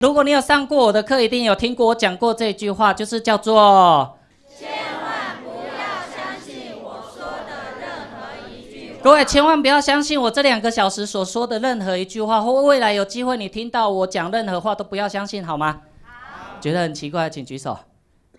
如果你有上过我的课，一定有听过我讲过这句话，就是叫做。千万不要相信我说的任何一句。各位千万不要相信我这两个小时所说的任何一句话，或未来有机会你听到我讲任何话都不要相信，好吗？好。觉得很奇怪，请举手。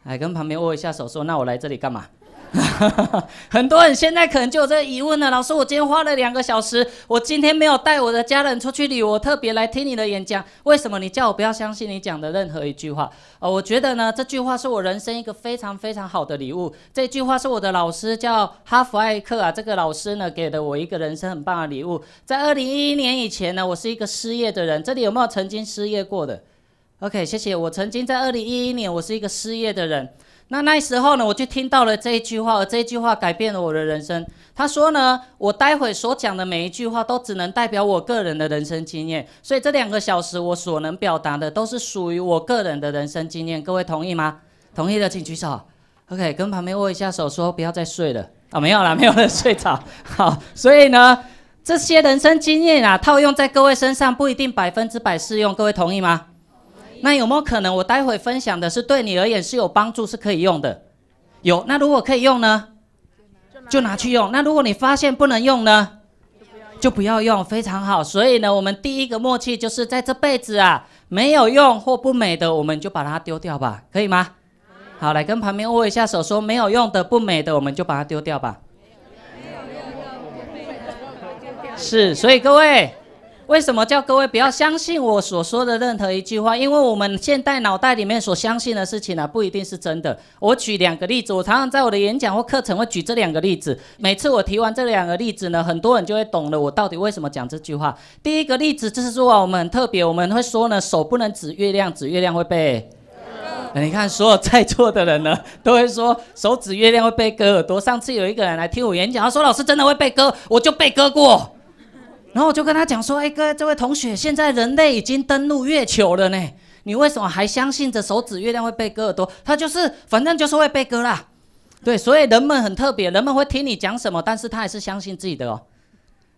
来跟旁边握一下手，说那我来这里干嘛？很多人现在可能就有这个疑问了，老师，我今天花了两个小时，我今天没有带我的家人出去旅，游，我特别来听你的演讲，为什么你叫我不要相信你讲的任何一句话？呃，我觉得呢，这句话是我人生一个非常非常好的礼物，这句话是我的老师叫哈佛艾克啊，这个老师呢给了我一个人生很棒的礼物。在二零一一年以前呢，我是一个失业的人，这里有没有曾经失业过的？OK，谢谢，我曾经在二零一一年我是一个失业的人。那那时候呢，我就听到了这一句话，而这句话改变了我的人生。他说呢，我待会所讲的每一句话都只能代表我个人的人生经验，所以这两个小时我所能表达的都是属于我个人的人生经验。各位同意吗？同意的请举手。OK，跟旁边握一下手，说不要再睡了。啊，没有了，没有人睡着。好，所以呢，这些人生经验啊，套用在各位身上不一定百分之百适用。各位同意吗？那有没有可能我待会分享的是对你而言是有帮助、是可以用的？有。那如果可以用呢？就拿去用。那如果你发现不能用呢？就不要用。非常好。所以呢，我们第一个默契就是在这辈子啊，没有用或不美的，我们就把它丢掉吧，可以吗？好，来跟旁边握一下手，说没有用的、不美的，我们就把它丢掉吧。是。所以各位。为什么叫各位不要相信我所说的任何一句话？因为我们现代脑袋里面所相信的事情呢，不一定是真的。我举两个例子，我常常在我的演讲或课程会举这两个例子。每次我提完这两个例子呢，很多人就会懂了我到底为什么讲这句话。第一个例子就是说啊，我们很特别，我们会说呢，手不能指月亮，指月亮会被。你看，所有在座的人呢，都会说手指月亮会被割耳朵。上次有一个人来听我演讲，他说老师真的会被割，我就被割过。然后我就跟他讲说：“哎哥，这位同学，现在人类已经登陆月球了呢，你为什么还相信着手指月亮会被割耳朵？他就是反正就是会被割啦，对，所以人们很特别，人们会听你讲什么，但是他还是相信自己的哦。”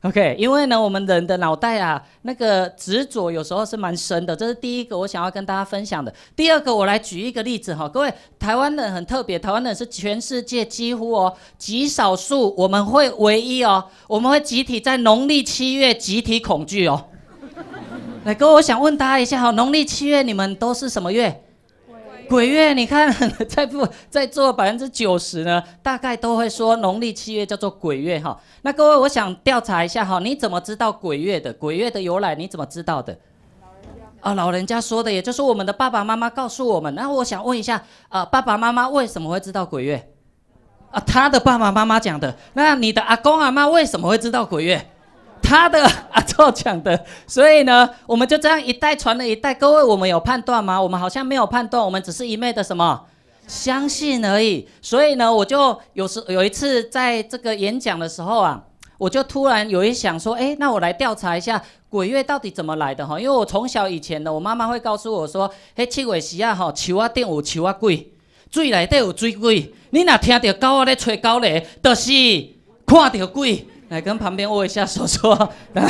OK，因为呢，我们人的脑袋啊，那个执着有时候是蛮深的，这是第一个我想要跟大家分享的。第二个，我来举一个例子哈，各位台湾人很特别，台湾人是全世界几乎哦，极少数我们会唯一哦，我们会集体在农历七月集体恐惧哦。来，位，我想问大家一下哈，农历七月你们都是什么月？鬼月，你看，在不在座百分之九十呢？大概都会说农历七月叫做鬼月哈。那各位，我想调查一下哈，你怎么知道鬼月的？鬼月的由来你怎么知道的？啊，老人家说的，也就是我们的爸爸妈妈告诉我们。那我想问一下，啊，爸爸妈妈为什么会知道鬼月？啊，他的爸爸妈妈讲的。那你的阿公阿妈为什么会知道鬼月？他的 阿做讲的，所以呢，我们就这样一代传了一代。各位，我们有判断吗？我们好像没有判断，我们只是一昧的什么相信而已。所以呢，我就有时有一次在这个演讲的时候啊，我就突然有一想说，哎，那我来调查一下鬼月到底怎么来的哈。因为我从小以前呢，我妈妈会告诉我说，嘿，七鬼西啊，哈，球啊定有球啊鬼，最来都有追鬼，你若听到狗啊咧吹狗咧，就是看到鬼。来跟旁边握一下手，说，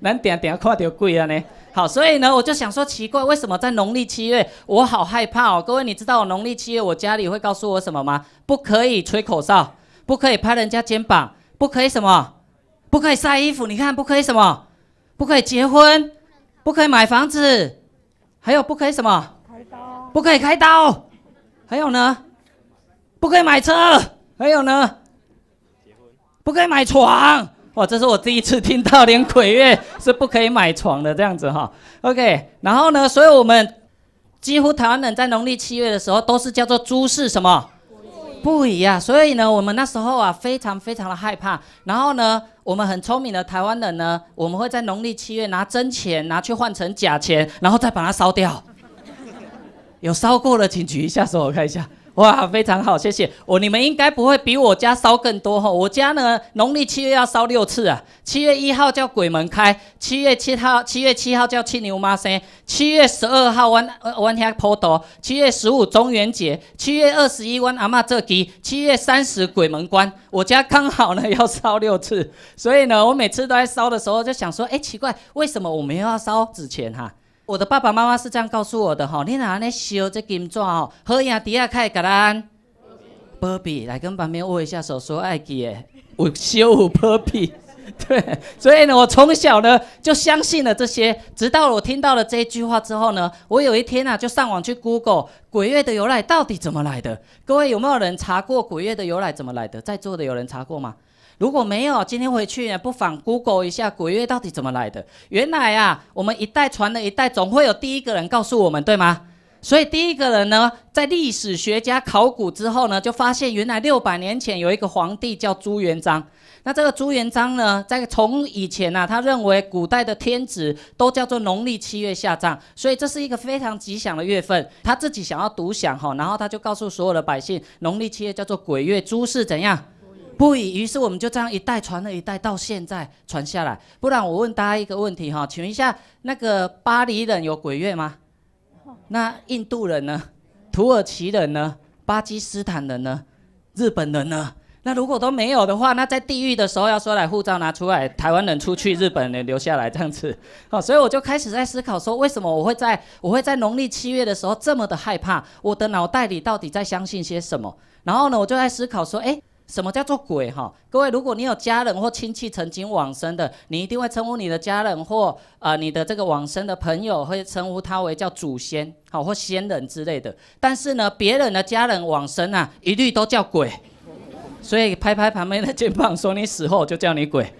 难点点看到贵啊呢。好，所以呢，我就想说奇怪，为什么在农历七月，我好害怕哦？各位，你知道我农历七月我家里会告诉我什么吗？不可以吹口哨，不可以拍人家肩膀，不可以什么？不可以晒衣服。你看，不可以什么？不可以结婚，不可以买房子，还有不可以什么？开刀，不可以开刀。还有呢？不可以买车。还有呢？不可以买床，哇！这是我第一次听到，连鬼月是不可以买床的这样子哈。OK，然后呢，所以我们几乎台湾人在农历七月的时候都是叫做诸事什么不一样，所以呢，我们那时候啊非常非常的害怕。然后呢，我们很聪明的台湾人呢，我们会在农历七月拿真钱拿去换成假钱，然后再把它烧掉。有烧过的请举一下手，我看一下。哇，非常好，谢谢我。你们应该不会比我家烧更多哈。我家呢，农历七月要烧六次啊。七月一号叫鬼门开，七月七号，七月七号叫庆牛妈生，七月十二号弯弯天坡头，七月十五中元节，七月二十一弯阿妈这鸡，七月三十鬼门关。我家刚好呢要烧六次，所以呢，我每次都在烧的时候就想说，哎，奇怪，为什么我们要烧纸钱哈？我的爸爸妈妈是这样告诉我的哈，你拿安修这金纸哦？好呀，底下开始给咱，baby 来跟旁边握一下手，说，哎姐，我修我 baby，对，所以呢，我从小呢就相信了这些。直到我听到了这一句话之后呢，我有一天呢就上网去 Google，鬼月的由来到底怎么来的？各位有没有人查过鬼月的由来怎么来的？在座的有人查过吗？如果没有，今天回去也不妨 Google 一下鬼月到底怎么来的。原来啊，我们一代传了一代，总会有第一个人告诉我们，对吗？所以第一个人呢，在历史学家考古之后呢，就发现原来六百年前有一个皇帝叫朱元璋。那这个朱元璋呢，在从以前呢，他认为古代的天子都叫做农历七月下葬，所以这是一个非常吉祥的月份。他自己想要独享哈，然后他就告诉所有的百姓，农历七月叫做鬼月，诸事怎样？不以，于是我们就这样一代传了一代，到现在传下来。不然我问大家一个问题哈，请问一下，那个巴黎人有鬼月吗？那印度人呢？土耳其人呢？巴基斯坦人呢？日本人呢？那如果都没有的话，那在地狱的时候要说来护照拿出来。台湾人出去，日本人留下来这样子。好，所以我就开始在思考说，为什么我会在我会在农历七月的时候这么的害怕？我的脑袋里到底在相信些什么？然后呢，我就在思考说，哎。什么叫做鬼哈？各位，如果你有家人或亲戚曾经往生的，你一定会称呼你的家人或呃你的这个往生的朋友，会称呼他为叫祖先好或仙人之类的。但是呢，别人的家人往生啊，一律都叫鬼。所以拍拍旁边的肩膀，说你死后就叫你鬼。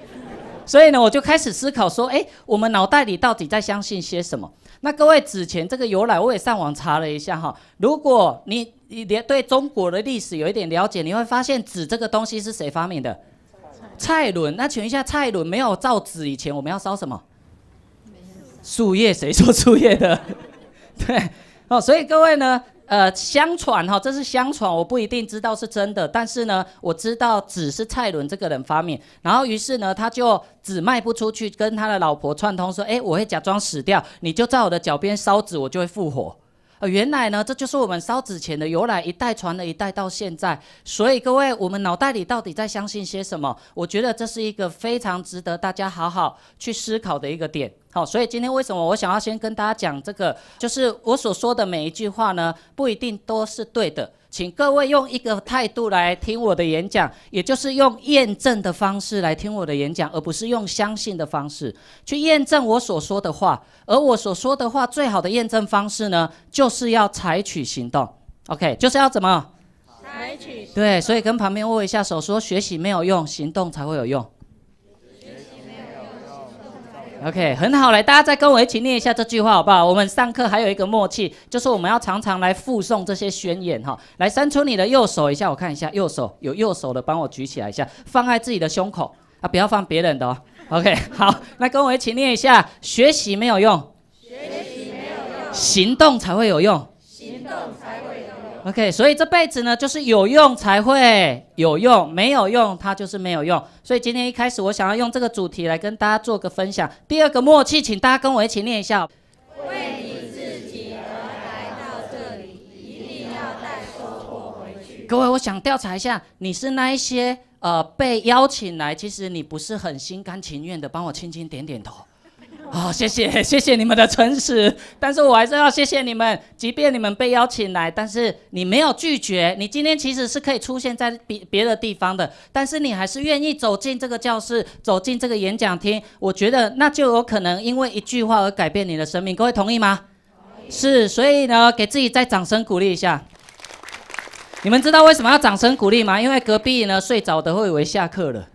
所以呢，我就开始思考说，哎，我们脑袋里到底在相信些什么？那各位，纸钱这个由来我也上网查了一下哈。如果你你连对中国的历史有一点了解，你会发现纸这个东西是谁发明的？蔡伦。那请问一下，蔡伦没有造纸以前，我们要烧什么？树叶？谁说树叶的？对，哦，所以各位呢？呃，相传哈，这是相传，我不一定知道是真的，但是呢，我知道纸是蔡伦这个人发明。然后于是呢，他就纸卖不出去，跟他的老婆串通说，哎，我会假装死掉，你就在我的脚边烧纸，我就会复活。原来呢，这就是我们烧纸钱的由来，一代传了一代到现在。所以各位，我们脑袋里到底在相信些什么？我觉得这是一个非常值得大家好好去思考的一个点。好，所以今天为什么我想要先跟大家讲这个？就是我所说的每一句话呢，不一定都是对的。请各位用一个态度来听我的演讲，也就是用验证的方式来听我的演讲，而不是用相信的方式去验证我所说的话。而我所说的话，最好的验证方式呢，就是要采取行动。OK，就是要怎么？采取。对，所以跟旁边握一下手，说学习没有用，行动才会有用。OK，很好，来，大家再跟我一起念一下这句话好不好？我们上课还有一个默契，就是我们要常常来附送这些宣言哈。来，伸出你的右手一下，我看一下，右手有右手的，帮我举起来一下，放在自己的胸口啊，不要放别人的哦。OK，好，来跟我一起念一下：学习没有用，学习没有用，行动才会有用，行动才。OK，所以这辈子呢，就是有用才会有用，没有用它就是没有用。所以今天一开始，我想要用这个主题来跟大家做个分享。第二个默契，请大家跟我一起念一下：为你自己而来到这里，一定要带收获回去。各位，我想调查一下，你是那一些呃被邀请来，其实你不是很心甘情愿的，帮我轻轻点点头。啊，谢谢，谢谢你们的诚实，但是我还是要谢谢你们。即便你们被邀请来，但是你没有拒绝，你今天其实是可以出现在别别的地方的，但是你还是愿意走进这个教室，走进这个演讲厅。我觉得那就有可能因为一句话而改变你的生命。各位同意吗？是，所以呢，给自己再掌声鼓励一下。你们知道为什么要掌声鼓励吗？因为隔壁呢睡着的会以为下课了。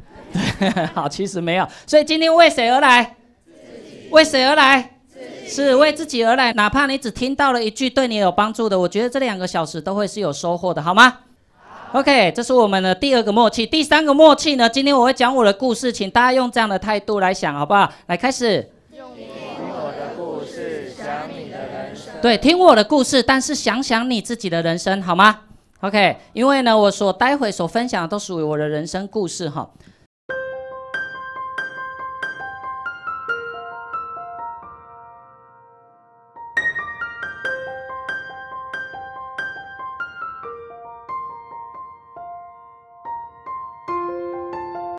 好，其实没有。所以今天为谁而来？为谁而来？是为自己而来。哪怕你只听到了一句对你有帮助的，我觉得这两个小时都会是有收获的，好吗？OK，这是我们的第二个默契。第三个默契呢？今天我会讲我的故事，请大家用这样的态度来想，好不好？来开始。听我的故事，想你的人生。对，听我的故事，但是想想你自己的人生，好吗？OK，因为呢，我所待会所分享的都属于我的人生故事，哈。